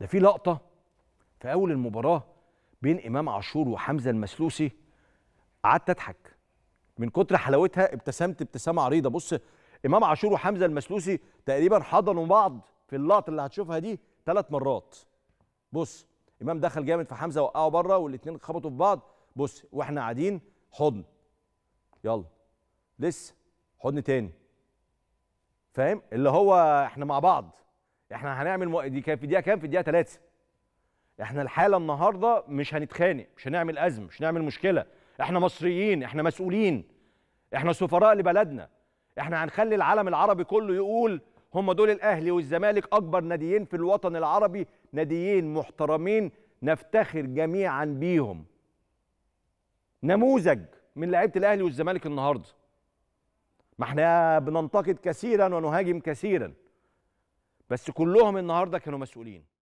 ده في لقطه في اول المباراه بين امام عاشور وحمزه المسلوسي قعدت اضحك من كتر حلاوتها ابتسمت ابتسامه عريضه بص امام عاشور وحمزه المسلوسي تقريبا حضنوا بعض في اللقطه اللي هتشوفها دي ثلاث مرات بص امام دخل جامد في حمزه وقعه بره والاثنين خبطوا في بعض بص واحنا قاعدين حضن يلا لسه حضن تاني فاهم اللي هو احنا مع بعض احنا هنعمل دي كان في دقيقه كام في الدقيقه ثلاثة احنا الحاله النهارده مش هنتخانق مش هنعمل ازمه مش هنعمل مشكله احنا مصريين احنا مسؤولين احنا سفراء لبلدنا احنا هنخلي العالم العربي كله يقول هم دول الاهلي والزمالك اكبر ناديين في الوطن العربي ناديين محترمين نفتخر جميعا بيهم نموذج من لعيبه الاهلي والزمالك النهارده ما احنا بننتقد كثيرا ونهاجم كثيرا بس كلهم النهارده كانوا مسؤولين